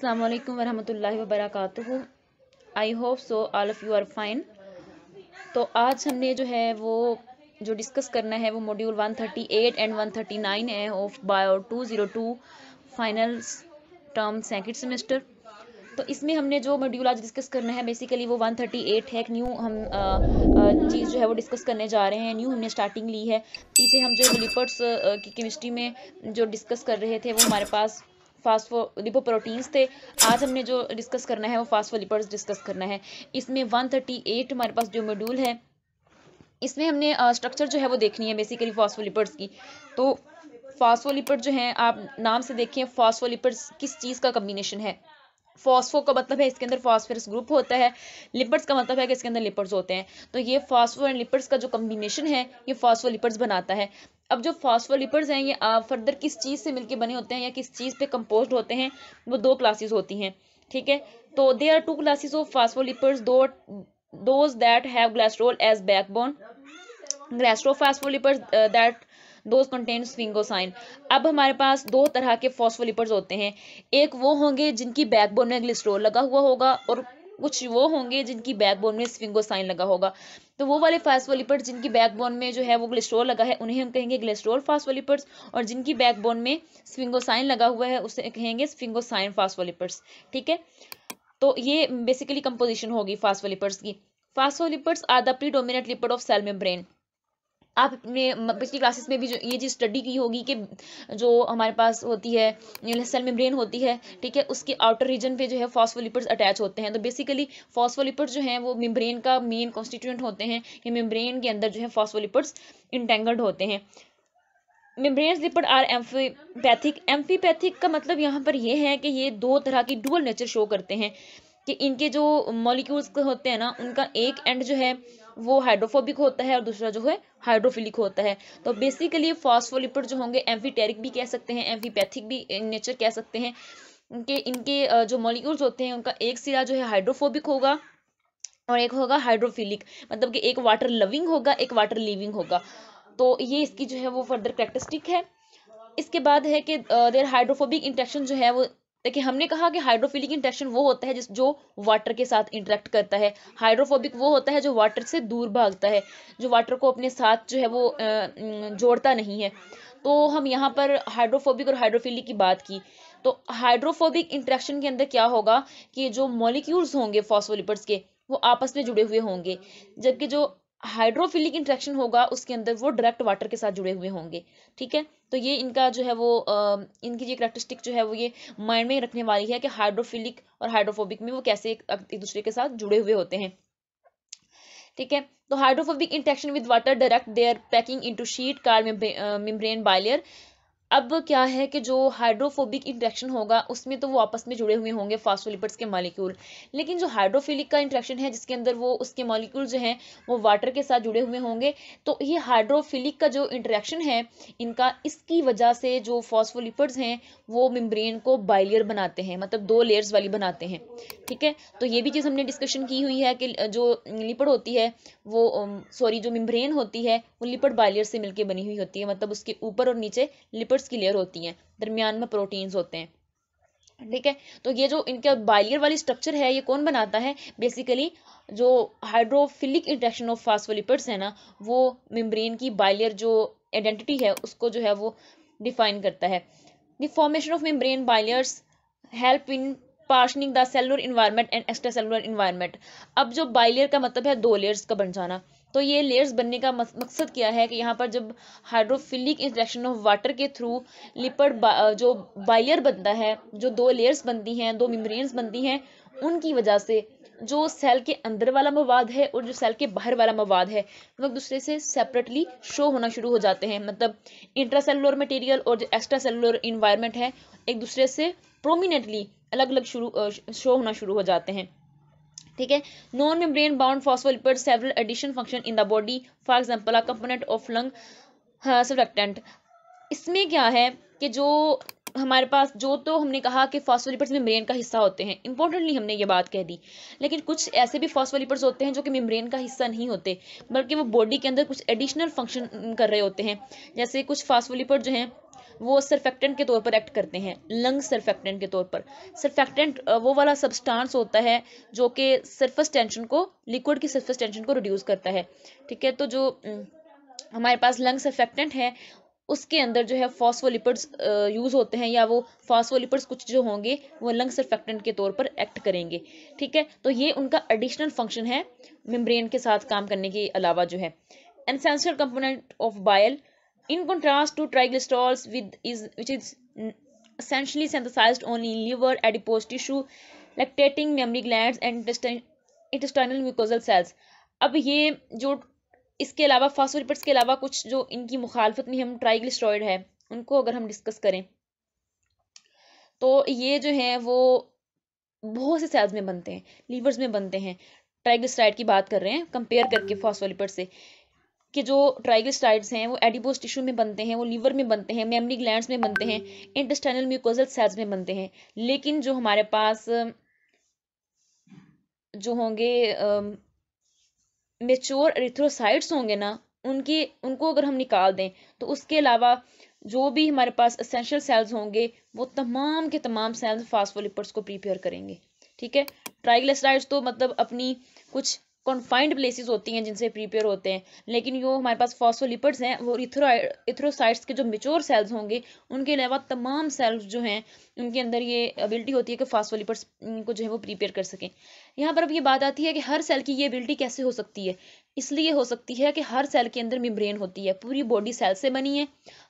अल्लाम वालेकुम वरहमतुल्लाहि I hope so all of you are fine तो आज हमने जो है वो जो डिस्कस करना है वो मॉड्यूल 138 एंड 139 है of bio 202 final term second semester तो इसमें हमने जो मॉड्यूल आज डिस्कस करना है बेसिकली वो 138 है एक न्यू हम चीज़ जो है वो डिस्कस करने जा रहे हैं न्यू हमने स्टार्टिंग ली है पीछे हम जो लिपर्ट्स की केमिस्ट्री में जो डिस्कस कर रहे थे वो हमारे पास फास्फो प्रोटीन्स थे आज हमने जो डिस्कस करना है वो फास्फोलिपर्स डिस्कस करना है इसमें वन थर्टी एट हमारे पास जो मॉड्यूल है इसमें हमने स्ट्रक्चर जो है वो देखनी है बेसिकली फॉस्फोलिपर्स की तो फॉस्फोलिपर्ड जो है आप नाम से देखें फॉस्फोलिपर्स किस चीज़ का कम्बिनेशन है फॉस्फो का मतलब है इसके अंदर फॉस्फेरस ग्रुप होता है लिपर्स का मतलब है कि इसके अंदर लिपर्स होते हैं तो ये फॉस्फो एंड लिपर्स का जो कम्बिनेशन है ये फॉस्फो लिपर्स बनाता है अब जो फॉस्फोलिपर्स हैं ये फर्दर किस चीज़ से मिलके बने होते हैं या किस चीज़ पे कंपोज होते हैं वो दो क्लासेस होती हैं ठीक है तो there are two classes of phospholipids दो those that have glycerol as backbone glycerophospholipids that those contain sphingosine अब हमारे पास दो तरह के फॉस्फोलिपर्स होते हैं एक वो होंगे जिनकी बैकबोन में ग्लेस्ट्रोल लगा हुआ होगा और कुछ वो होंगे जिनकी बैकबोन में स्विंगोसाइन लगा होगा तो वो वाले फास्ट फास्फोलिपर्स जिनकी बैकबोन में जो है वो ग्लेस्ट्रोल लगा है उन्हें हम कहेंगे फास्ट वॉलीपर्स और जिनकी बैकबोन में स्फिंगोसाइन लगा हुआ है उसे कहेंगे स्फिंगोसाइन फास्फोलिपर्स ठीक है तो ये बेसिकली कंपोजिशन होगी फास्फोलिपर्स की phospholipids are the predominant lipid of cell membrane आप अपने पिछली क्लासेस में भी जो ये चीज़ स्टडी की होगी कि जो हमारे पास होती है सेल मेम्ब्रेन होती है ठीक है उसके आउटर रीजन पे जो है फॉस्फोलिपर्स अटैच होते हैं तो बेसिकली फॉस्फोलिपर्स जो हैं वो मेम्ब्रेन का मेन कॉन्स्टिट्यूंट होते हैं कि मेम्ब्रेन के अंदर जो है फॉस्फोलिपर्स इंटेंगल्ड होते हैं membrane lipid are amphipathic amphipathic का मतलब यहाँ पर यह है कि ये दो तरह की डुअल नेचर शो करते हैं कि इनके जो मॉलिक्यूल्स होते हैं ना उनका एक एंड जो है वो हाइड्रोफोबिक होता है और दूसरा जो है हाइड्रोफिलिक होता है तो बेसिकली फॉस्फोलिपिड जो होंगे एम्फीटेरिक भी कह सकते हैं एम्फीपैथिक भी नेचर कह सकते हैं इनके इनके जो मॉलिक्यूल्स होते हैं उनका एक सिरा जो है हाइड्रोफोबिक होगा और एक होगा हाइड्रोफिलिक मतलब कि एक वाटर लविंग होगा एक वाटर लिविंग होगा तो ये इसकी जो है वो फर्दर करेक्टरिस्टिक है इसके बाद है कि देर हाइड्रोफोबिक इंटेक्शन जो है वो देखिए हमने कहा कि हाइड्रोफिलिक इंट्रैक्शन वो होता है जिस जो वाटर के साथ इंटरेक्ट करता है हाइड्रोफोबिक वो होता है जो वाटर से दूर भागता है जो वाटर को अपने साथ जो है वो जोड़ता नहीं है तो हम यहाँ पर हाइड्रोफोबिक और हाइड्रोफिलिक की बात की तो हाइड्रोफोबिक इंट्रैक्शन के अंदर क्या होगा कि जो मॉलिक्यूल्स होंगे फॉस्फोलिपर्स के वो आपस में जुड़े हुए होंगे जबकि जो हाइड्रोफिलिक इंट्रैक्शन होगा उसके अंदर वो डायरेक्ट वाटर के साथ जुड़े हुए होंगे ठीक है तो ये इनका जो है वो इनकी ये करेक्टरिस्टिक जो है वो ये माइंड में रखने वाली है कि हाइड्रोफिलिक और हाइड्रोफोबिक में वो कैसे एक, एक दूसरे के साथ जुड़े हुए होते हैं ठीक है तो hydrophobic interaction with water direct their packing into sheet called membrane bilayer अब क्या है कि जो हाइड्रोफोबिक इंट्रैक्शन होगा उसमें तो वो आपस में जुड़े हुए होंगे फास्फोलिपिड्स के मॉलिक्यूल लेकिन जो हाइड्रोफिलिक का इंट्रैक्शन है जिसके अंदर वो उसके मॉलिक्यूल जो हैं वो वाटर के साथ जुड़े हुए होंगे तो ये हाइड्रोफिलिक का जो इंट्रैक्शन है इनका इसकी वजह से जो फॉस्फोलिपिड्स हैं वो मिम्ब्रेन को बाइलियर बनाते हैं मतलब दो लेयर्स वाली बनाते हैं ठीक है तो ये भी चीज़ हमने डिस्कशन की हुई है कि जो लिपड़ होती है वो सॉरी um, जो मिम्ब्रेन होती है वो लिपड़ बाइलियर से मिलकर बनी हुई होती है मतलब उसके ऊपर और नीचे लिपड़ फिबर्स की लेयर होती हैं दरमियान में प्रोटीन्स होते हैं ठीक है तो ये जो इनका बाइलियर वाली स्ट्रक्चर है ये कौन बनाता है बेसिकली जो हाइड्रोफिलिक इंट्रैक्शन ऑफ फास्फोलिपिड्स है ना वो मेम्ब्रेन की बाइलियर जो आइडेंटिटी है उसको जो है वो डिफाइन करता है the formation of membrane bilayers help in partitioning the cellular environment and extra cellular environment अब जो बाइलियर का मतलब है दो लेयर्स का बन जाना तो ये लेयर्स बनने का मकसद क्या है कि यहाँ पर जब हाइड्रोफिलिक इंट्रैक्शन ऑफ वाटर के थ्रू लिपड बा, जो बाइलियर बनता है जो दो लेयर्स बनती हैं दो मेम्ब्रेन्स बनती हैं उनकी वजह से जो सेल के अंदर वाला मवाद है और जो सेल के बाहर वाला मवाद है वो एक दूसरे से सेपरेटली शो होना शुरू हो जाते हैं मतलब इंट्रासेलुलर मटेरियल और जो एक्स्ट्रा सेलुलर इन्वायरमेंट है एक दूसरे से प्रोमिनेंटली अलग अलग शुरू शो होना शुरू हो जाते हैं ठीक है non membrane bound phospholipid several addition function in the body for example a component of lung surfactant इसमें क्या है कि जो हमारे पास जो तो हमने कहा कि फॉसफोलिपर्स मेम्ब्रेन का हिस्सा होते हैं इंपॉर्टेंटली हमने ये बात कह दी लेकिन कुछ ऐसे भी फॉसफोलिपर्स होते हैं जो कि मेम्ब्रेन का हिस्सा नहीं होते बल्कि वो बॉडी के अंदर कुछ एडिशनल फंक्शन कर रहे होते हैं जैसे कुछ फॉसफोलिपर जो हैं वो सरफेक्टेंट के तौर पर एक्ट करते हैं लंग सरफेक्टेंट के तौर पर सरफेक्टेंट वो वाला सब्सटेंस होता है जो कि सरफेस टेंशन को लिक्विड की सरफेस टेंशन को रिड्यूस करता है ठीक है तो जो हमारे पास लंग सरफेक्टेंट है उसके अंदर जो है फॉस्फोलिपिड्स यूज़ होते हैं या वो फॉस्फोलिपिड्स कुछ जो होंगे वो लंग सरफेक्टेंट के तौर पर एक्ट करेंगे ठीक है तो ये उनका एडिशनल फंक्शन है मेम्ब्रेन के साथ काम करने के अलावा जो है essential component of bile in contrast to triglycerols with is which is essentially synthesized only in liver adipose tissue lactating memory glands and intestinal mucosal cells ab ye jo इसके अलावा फॉस्फोरिपर्स के अलावा कुछ जो इनकी मुखालफत में हम ट्राइग्लिस्ट्रॉइड है उनको अगर हम डिस्कस करें तो ये जो है वो बहुत से सेल्स में बनते हैं लीवर्स में बनते हैं ट्राइग्लिसराइड की बात कर रहे हैं कंपेयर करके फॉस्फोलिपर्स से के जो ट्राइग्लिसराइड्स हैं वो एडिपोस टिश्यू में बनते हैं वो लीवर में बनते हैं मेमरी ग्लैंड्स में बनते हैं इंटेस्टाइनल म्यूकोजल सेल्स में बनते हैं लेकिन जो हमारे पास जो होंगे मेच्योर एरिथ्रोसाइट्स होंगे ना उनकी उनको अगर हम निकाल दें तो उसके अलावा जो भी हमारे पास असेंशियल सेल्स होंगे वो तमाम के तमाम सेल्स फास्फोलिपर्स को प्रिपेयर करेंगे ठीक है ट्राइग्लिसराइड्स तो मतलब अपनी कुछ कॉन्फाइंड प्लेसेस होती हैं जिनसे प्रिपेयर होते हैं लेकिन जो हमारे पास फॉस्फोलिपिड्स हैं वो इथ्रोसाइट्स के जो मेच्योर सेल्स होंगे उनके अलावा तमाम सेल्स जो हैं उनके अंदर ये एबिलिटी होती है कि फॉस्फोलिपिड्स को जो है वो प्रिपेयर कर सकें यहाँ पर अब ये बात आती है कि हर सेल की ये एबिलिटी कैसे हो सकती है इसलिए हो सकती है कि हर सेल के अंदर मिम्ब्रेन होती है पूरी बॉडी सेल से बनी है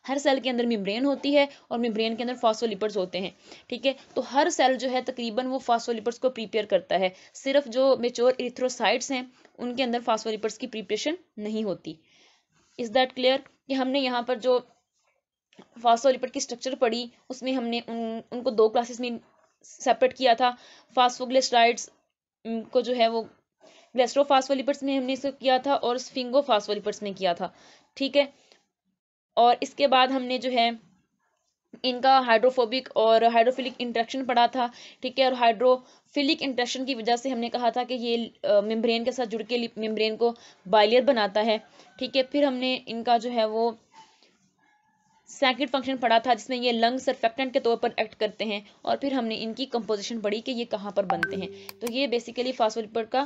हर सेल के अंदर मिम्ब्रेन होती है और मिम्ब्रेन के अंदर फॉसोलिपर्स होते हैं ठीक है तो हर सेल जो है तकरीबन वो फॉसोलिपर्स को प्रिपेयर करता है सिर्फ जो मेच्योर इथ्रोसाइड्स हैं उनके अंदर फॉसोलिपर्स की प्रिपरेशन नहीं होती इज़ दैट क्लियर कि हमने यहाँ पर जो फास्फोलिपिड की स्ट्रक्चर पढ़ी उसमें हमने उन उनको दो क्लासेस में सेपरेट किया था फास्फोग्लिसराइड्स को जो है वो ग्लेस्ट्रोफास्फोलिपर्स में हमने इसको किया था और स्फिंगोफास्फोलिपर्स में किया था ठीक है और इसके बाद हमने जो है इनका हाइड्रोफोबिक और हाइड्रोफिलिक इंट्रैक्शन पढ़ा था ठीक है और हाइड्रोफिलिक इंट्रैक्शन की वजह से हमने कहा था कि ये मेम्ब्रेन के साथ जुड़ के मेम्ब्रेन को बाइलियर बनाता है ठीक है फिर हमने इनका जो है वो सैकेट फंक्शन पढ़ा था जिसमें ये लंग सरफेक्टेंट के तौर पर एक्ट करते हैं और फिर हमने इनकी कंपोजिशन पढ़ी कि ये कहाँ पर बनते हैं तो ये बेसिकली फास्फोलिपर का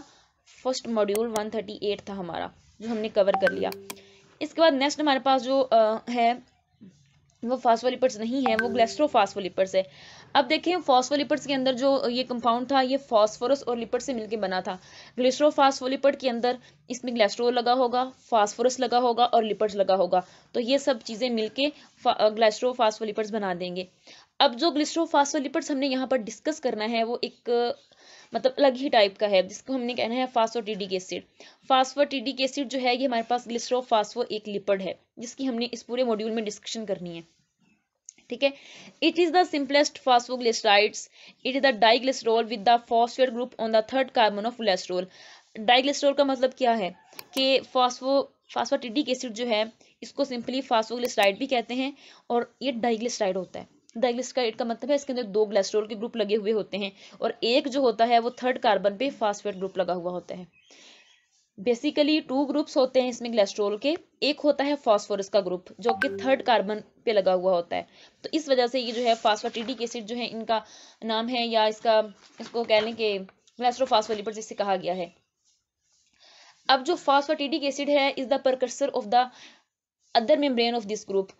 फर्स्ट मॉड्यूल 138 था हमारा जो हमने कवर कर लिया इसके बाद नेक्स्ट हमारे पास जो आ, है वो फास्फोलिपर्स नहीं है वो ग्लेस्ट्रो ग्लेस्ट्रोफास्फोलिपर्स है अब देखें फॉस्फोलिपिड्स के अंदर जो ये कंपाउंड था ये फॉस्फोरस और लिपट से मिलकर बना था ग्लिसरोफास्फोलिपट के अंदर इसमें ग्लेस्ट्रोल लगा होगा फॉस्फोरस लगा होगा और लिपट लगा होगा तो ये सब चीज़ें मिलके ग्लेस्ट्रोफास्फोलिपट्स बना देंगे अब जो ग्लिस्ट्रोफास्फोलिपिड्स हमने यहाँ पर डिस्कस करना है वो एक मतलब अलग ही टाइप का है जिसको हमने कहना है टीडिक एसिड टीडिक एसिड जो है ये हमारे पास फास्फो एक लिपर्ड है जिसकी हमने इस पूरे मॉड्यूल में डिस्कशन करनी है ठीक है it is the simplest phosphoglycerides it is the diglycerol with the phosphate group on the third carbon of glycerol diglycerol का मतलब क्या है कि फॉस्फो फास्फाटिडिक एसिड जो है इसको सिंपली फॉस्फोग्लिसराइड भी कहते हैं और ये डाइग्लिसराइड होता है डाइग्लिसराइड का मतलब है इसके अंदर दो ग्लेस्ट्रोल के ग्रुप लगे हुए होते हैं और एक जो होता है वो थर्ड कार्बन पे फॉस्फेट ग्रुप लगा हुआ होता है बेसिकली टू ग्रुप्स होते हैं इसमें कोलेस्ट्रोल के एक होता है फास्फोरस का ग्रुप जो कि थर्ड कार्बन पे लगा हुआ होता है तो इस वजह से ये जो है फास्फाटिडिक एसिड जो है इनका नाम है या इसका इसको कह लें कि ग्लेस्ट्रोफास्फोलिपर जिसे कहा गया है अब जो फास्फाटिडिक एसिड है is the precursor of the other membrane of this group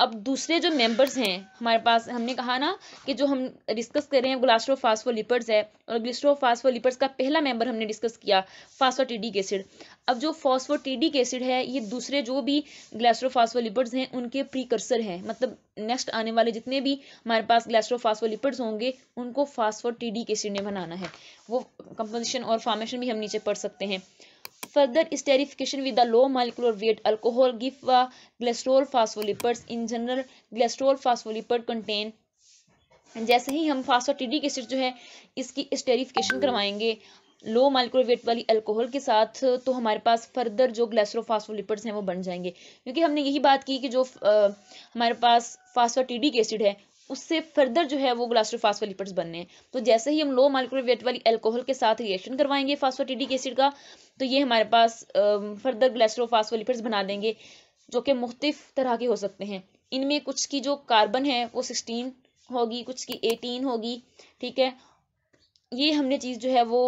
अब दूसरे जो मेंबर्स हैं हमारे पास हमने कहा ना कि जो हम डिस्कस कर रहे हैं ग्लास्ट्रोफास्फोलिपर्स है और ग्लिस्ट्रोफास्फोलिपर्स का पहला मेंबर हमने डिस्कस किया फास्फोटिडिक एसिड अब जो फॉस्फोटिडिक एसिड है ये दूसरे जो भी ग्लास्ट्रोफास्फोलिपर्स हैं उनके प्रीकर्सर हैं मतलब नेक्स्ट आने वाले जितने भी हमारे पास ग्लास्ट्रोफास्फोलिपर्स होंगे उनको फास्फोटिडिक एसिड ने बनाना है वो कंपोजिशन और फॉर्मेशन भी हम नीचे पढ़ सकते हैं Further esterification with the low molecular weight alcohol give a glycerol phospholipids. In general, glycerol phospholipid contain जैसे ही हम फास्फाटिडिक एसिड जो है इसकी स्टेरिफिकेशन करवाएंगे लो माइक्रो वेट वाली अल्कोहल के साथ तो हमारे पास फर्दर जो ग्लेसरोफास्फोलिपिड्स हैं वो बन जाएंगे क्योंकि हमने यही बात की कि जो आ, हमारे पास फास्फाटिडिक एसिड है उससे फर्दर जो है वो ग्लास्ट्रोफास्फोलिपिड्स बनने हैं तो जैसे ही हम लो वेट वाली अल्कोहल के साथ रिएक्शन करवाएंगे फास्फाटिडिक एसिड का तो ये हमारे पास फर्दर ग्लेसरोफास्फोलिपिड्स बना देंगे जो कि मुख्तफ तरह के हो सकते हैं इनमें कुछ की जो कार्बन है वो सिक्सटीन होगी कुछ की एटीन होगी ठीक है ये हमने चीज़ जो है वो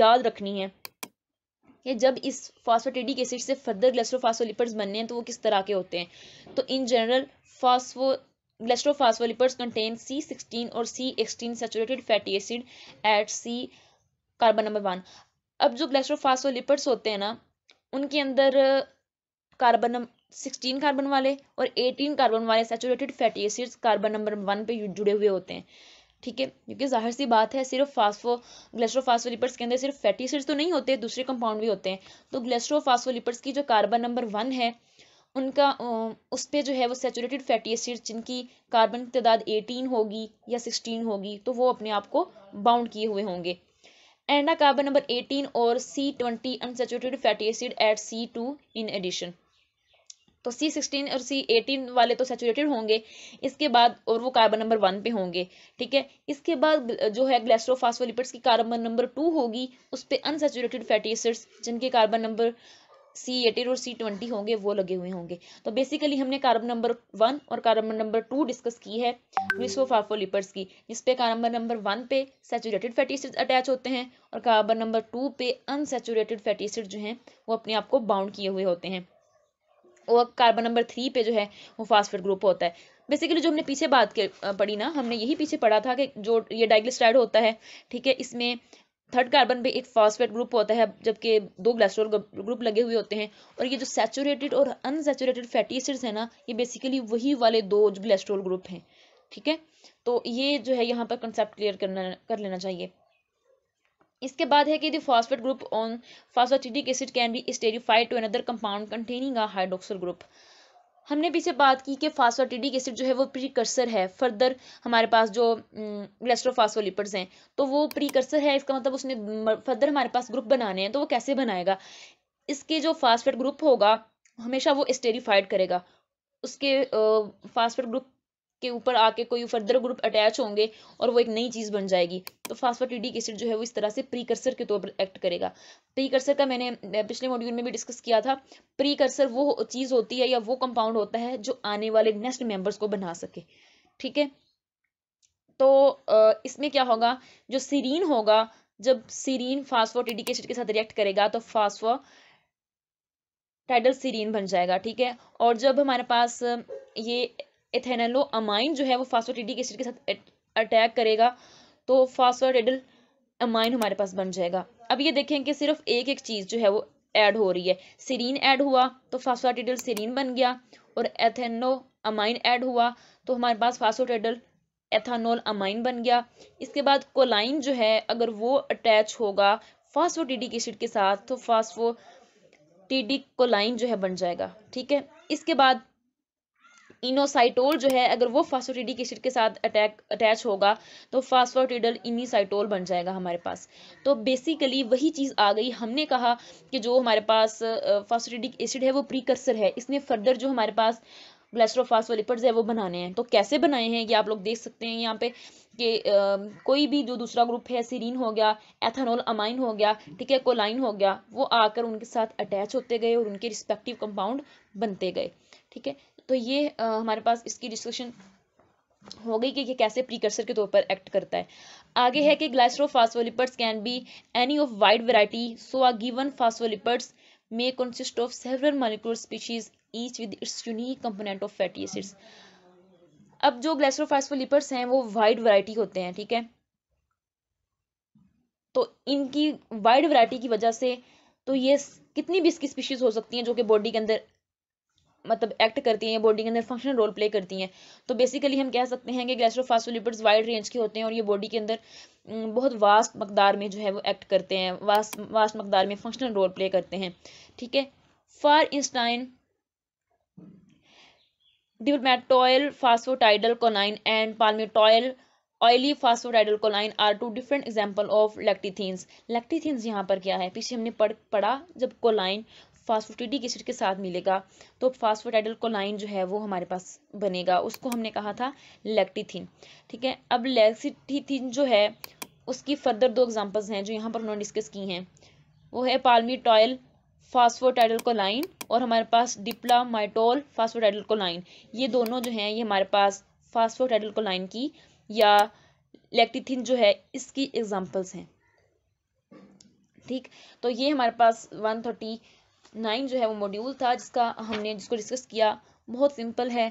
याद रखनी है कि जब इस फास्फोटेडिक एसिड से फर्दर ग्लेस्ट्रोफास्फोलिपर्स बनने हैं तो वो किस तरह के होते हैं तो in general phospho glycerophospholipids contain C sixteen और C eighteen saturated fatty acid at C carbon number one अब जो ग्लेसरोफासोलिपिड्स होते हैं ना उनके अंदर कार्बन सिक्सटीन कार्बन वाले और एटीन कार्बन वाले saturated fatty acids carbon number one पे जुड़े हुए होते हैं ठीक है क्योंकि जाहिर सी बात है सिर्फ फास्फो ग्लेस्ट्रोफास्फोलिपर्स के अंदर सिर्फ फैटी एसिड्स तो नहीं होते दूसरे कंपाउंड भी होते हैं तो ग्लेस्ट्रोफास्फोलिपर्स की जो कार्बन नंबर वन है उनका उस पर जो है वो सेचुरेटेड फैटी एसिड जिनकी कार्बन की तादाद एटीन होगी या सिक्सटीन होगी तो वो अपने आप को बाउंड किए हुए होंगे कार्बन नंबर carbon तो और C twenty unsaturated fatty acid at C two in addition तो सी सिक्सटीन और सी एटीन वाले तो सेचुरेटेड होंगे इसके बाद और वो कार्बन नंबर वन पे होंगे ठीक है इसके बाद जो है ग्लेस्ट्रोफास्फोलिपिड्स की कार्बन नंबर टू होगी उस पर अनसेचुरेटेड फैटी एसिड्स जिनके कार्बन नंबर सी एटीन और सी ट्वेंटी होंगे वो लगे हुए होंगे तो बेसिकली हमने कार्बन नंबर वन और कार्बन नंबर टू डिस्कस की है ग्लिसोफाफोलिपर्स की जिसपे कार्बन नंबर वन पे सेचूरेटेड फैटी एसिड अटैच होते हैं और कार्बन नंबर टू पे अनसेचुरेटेड फैटी एसिड जो हैं वो अपने आप को बाउंड किए हुए होते हैं और कार्बन नंबर थ्री पे जो है वो फास्फेट ग्रुप होता है बेसिकली जो हमने पीछे बात पढ़ी ना हमने यही पीछे पढ़ा था कि जो ये डाइग्लिसराइड होता है ठीक है इसमें थर्ड कार्बन पे एक फास्फेट ग्रुप होता है जबकि दो ग्लेस्ट्रोल ग्रुप लगे हुए होते हैं और ये जो सैचुरेटेड और अनसेचुरेटेड फैटी एसिड्स हैं ना ये बेसिकली वही वाले दो जो ग्लेस्ट्रोल ग्रुप हैं ठीक है तो ये जो है यहाँ पर कंसेप्ट क्लियर करना कर लेना चाहिए इसके बाद है कि the phosphate group on phosphatidic acid can be esterified to another compound containing a hydroxyl group हमने पीछे बात की कि फास्फाटिडिक एसिड जो है वो प्रीकर्सर है फर्दर हमारे पास जो ग्लेस्ट्रोफास्फोलिपर्स हैं तो वो प्रीकर्सर है इसका मतलब उसने फर्दर हमारे पास ग्रुप बनाने हैं तो वो कैसे बनाएगा इसके जो फास्फेट ग्रुप होगा हमेशा वो स्टेरिफाइड करेगा उसके फास्फेट ग्रुप के ऊपर आके कोई फर्दर ग्रुप अटैच होंगे और वो एक नई चीज़ बन जाएगी तो फास्फाटिडिक एसिड जो है वो इस तरह से प्रीकर्सर के तौर पर एक्ट करेगा प्रीकर्सर का मैंने पिछले मॉड्यूल में भी डिस्कस किया था प्रीकर्सर वो चीज़ होती है या वो कंपाउंड होता है जो आने वाले नेक्स्ट मेंबर्स को बना सके ठीक है तो इसमें क्या होगा जो सीरीन होगा जब सीरीन फास्फोटिडिक एसिड के साथ रिएक्ट करेगा तो फास्फो टाइडल सीरीन बन जाएगा ठीक है और जब हमारे पास ये एथेनलो अमाइन जो है वो फास्फोटिडिक एसिड के साथ अटैक करेगा तो फास्फोटिडल अमाइन हमारे पास बन जाएगा अब ये देखें कि सिर्फ एक एक चीज़ जो है वो ऐड हो रही है सीरीन ऐड हुआ तो फास्फोटिडल सीरीन बन गया और एथेनो अमाइन ऐड हुआ तो हमारे पास फास्फोटिडल एथानोल अमाइन बन गया इसके बाद कोलाइन जो है अगर वो अटैच होगा फास्फोटिडिक एसिड के साथ तो फास्फोटिडिक कोलाइन जो है बन जाएगा ठीक है इसके बाद इनोसाइटोल जो है अगर वो फास्फोटिडिक एसिड के साथ अटैक अटैच होगा तो फास्फोटिडल इनिसाइटोल बन जाएगा हमारे पास तो बेसिकली वही चीज़ आ गई हमने कहा कि जो हमारे पास फास्फोटिडिक एसिड है वो प्रीकर्सर है इसने फर्दर जो हमारे पास ग्लेस्ट्रोफास्फोलिपिड्स है वो बनाने हैं तो कैसे बनाए हैं ये आप लोग देख सकते हैं यहाँ पे कि कोई भी जो दूसरा ग्रुप है सीरीन हो गया एथानोल अमाइन हो गया ठीक है कोलाइन हो गया वो आकर उनके साथ अटैच होते गए और उनके रिस्पेक्टिव कंपाउंड बनते गए ठीक है तो ये आ, हमारे पास इसकी डिस्कशन हो गई कि ये कैसे प्रीकर्सर के तौर पर एक्ट करता है आगे है कि glycerophospholipids can be any of wide variety so a given phospholipids may consist of several molecular species each with its unique component of fatty acids अब जो ग्लेसरोफास्फोलिपर्स हैं वो वाइड वैरायटी होते हैं ठीक है तो इनकी वाइड वैरायटी की वजह से तो ये कितनी भी इसकी स्पीशीज हो सकती हैं जो कि बॉडी के अंदर मतलब एक्ट करती हैं बॉडी के अंदर फंक्शनल रोल प्ले करती हैं तो बेसिकली हम कह सकते हैं कि ग्लास्ट्रोफास्फोलिपिड्स वाइड रेंज के होते हैं और ये बॉडी के अंदर बहुत वास्ट मकदार में जो है वो एक्ट करते हैं वास्ट वास्ट मकदार में फंक्शनल रोल प्ले करते हैं ठीक है for instance dipalmitoyl phosphatidyl choline and palmitoyl oleoyl phosphatidyl choline are two different example of lecithins lecithins यहाँ पर क्या है पीछे हमने पढ़ पढ़ा जब कोलाइन फास्फोटिडिक एसिड के साथ मिलेगा तो फास्फोटाइडल कोलाइन जो है वो हमारे पास बनेगा उसको हमने कहा था लैक्टिथिन ठीक है अब लेक्सिथिन जो है उसकी फर्दर दो एग्जांपल्स हैं जो यहाँ पर उन्होंने डिस्कस की हैं वो है पालमीटॉयल फास्फोटाइडल कोलाइन और हमारे पास डिप्ला माइटोल फास्फोटाइडल कोलाइन ये दोनों जो हैं ये हमारे पास फास्फोटाइडल कोलाइन की या लैक्टिथिन जो है इसकी एग्जाम्पल्स हैं ठीक तो ये हमारे पास वन नाइन जो है वो मॉड्यूल था जिसका हमने जिसको डिस्कस किया बहुत सिंपल है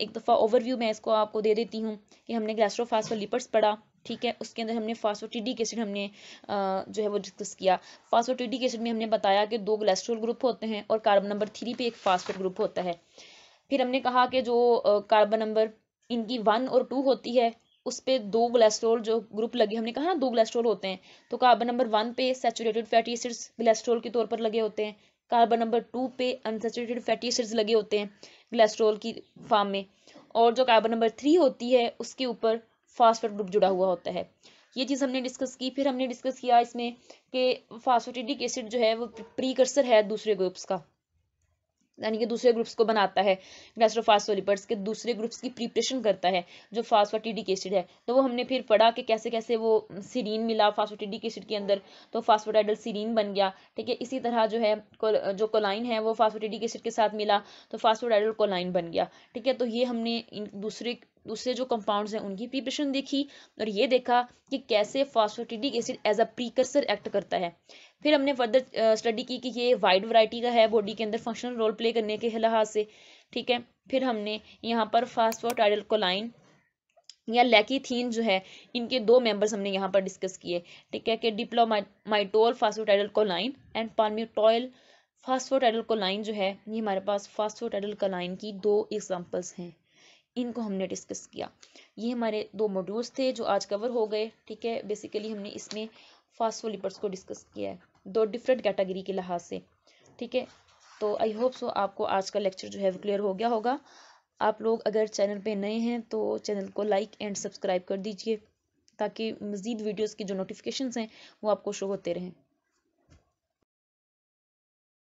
एक दफ़ा ओवरव्यू मैं इसको आपको दे देती हूँ कि हमने ग्लास्ट्रोफास्फोलिपर्स पढ़ा ठीक है उसके अंदर हमने फास्फोटिडिक एसिड हमने जो है वो डिस्कस किया फास्फोटिडिक एसिड में हमने बताया कि दो ग्लेस्ट्रोल ग्रुप होते हैं और कार्बन नंबर थ्री पे एक फास्फेट ग्रुप होता है फिर हमने कहा कि जो कार्बन नंबर इनकी वन और टू होती है उस पर दो ग्लेस्ट्रोल जो ग्रुप लगे हमने कहा ना दो ग्लेस्ट्रोल होते हैं तो कार्बन नंबर वन पे सेचुरेटेड फैटी एसिड्स ग्लेस्ट्रोल के तौर पर लगे होते हैं कार्बन नंबर टू पे अनसेचुरेटेड फैटी एसिड्स लगे होते हैं ग्लेस्ट्रोल की फार्म में और जो कार्बन नंबर थ्री होती है उसके ऊपर फास्फेट ग्रुप जुड़ा हुआ होता है ये चीज़ हमने डिस्कस की फिर हमने डिस्कस किया इसमें कि फास्फेटिडिक एसिड जो है वो प्रीकर्सर है दूसरे ग्रुप्स का यानी कि दूसरे ग्रुप्स को बनाता है ग्लास्ट्रोफास्फोलिपर्स के दूसरे ग्रुप्स की प्रिपरेशन करता है जो फास्फोटिडिक एसिड है तो वो हमने फिर पढ़ा कि कैसे कैसे वो सीरीन मिला फास्फोटिडिक एसिड के अंदर तो फास्फोटाइडल सीरीन बन गया ठीक है इसी तरह जो है कोल, जो कोलाइन है वो फास्फोटिडिक एसिड के साथ मिला तो फास्फोटाइडल कोलाइन बन गया ठीक है तो ये हमने इन दूसरे दूसरे जो कंपाउंड्स हैं उनकी प्रिपरेशन देखी और ये देखा कि कैसे phosphatidic acid as a precursor act करता है फिर हमने फर्दर स्टडी uh, की कि ये वाइड वैरायटी का है बॉडी के अंदर फंक्शनल रोल प्ले करने के लिहाज से ठीक है फिर हमने यहाँ पर फास्ट को कोलाइन या लैकीथीन जो है इनके दो मेंबर्स हमने यहाँ पर डिस्कस किए ठीक है कि डिप्लोमाइटोल फास्फोटाइडल कोलाइन एंड टाइडल फास्फोटाइडल कोलाइन जो है ये हमारे पास फास्फोटाइडल कोलाइन की दो एग्जांपल्स हैं इनको हमने डिस्कस किया ये हमारे दो मॉड्यूल्स थे जो आज कवर हो गए ठीक है बेसिकली हमने इसमें फास्फोलिपर्स को डिस्कस किया है दो डिफरेंट कैटेगरी के लिहाज से ठीक है तो आई होप सो आपको आज का लेक्चर जो है वो क्लियर हो गया होगा आप लोग अगर चैनल पे नए हैं तो चैनल को लाइक एंड सब्सक्राइब कर दीजिए ताकि मज़ीद वीडियोस की जो नोटिफिकेशंस हैं वो आपको शो होते रहें